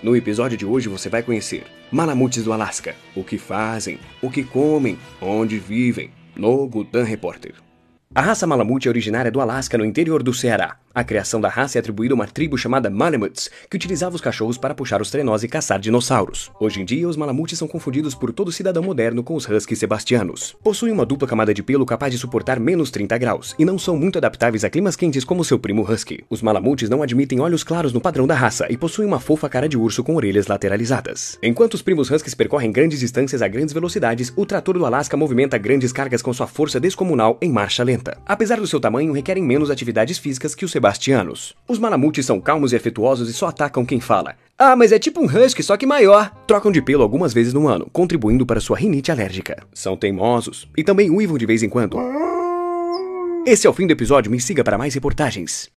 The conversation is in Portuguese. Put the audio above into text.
No episódio de hoje você vai conhecer malamutes do Alasca, o que fazem, o que comem, onde vivem, no Gutan Repórter. A raça malamute é originária do Alasca, no interior do Ceará. A criação da raça é atribuída a uma tribo chamada Malamutes que utilizava os cachorros para puxar os trenós e caçar dinossauros. Hoje em dia, os Malamutes são confundidos por todo cidadão moderno com os Huskies sebastianos. Possuem uma dupla camada de pelo capaz de suportar menos 30 graus, e não são muito adaptáveis a climas quentes como seu primo Husky. Os Malamutes não admitem olhos claros no padrão da raça e possuem uma fofa cara de urso com orelhas lateralizadas. Enquanto os primos Huskies percorrem grandes distâncias a grandes velocidades, o trator do Alasca movimenta grandes cargas com sua força descomunal em marcha lenta. Apesar do seu tamanho, requerem menos atividades físicas que os sebastianos sebastianos. Os malamutes são calmos e afetuosos e só atacam quem fala. Ah, mas é tipo um husky, só que maior. Trocam de pelo algumas vezes no ano, contribuindo para sua rinite alérgica. São teimosos e também uivam de vez em quando. Esse é o fim do episódio, me siga para mais reportagens.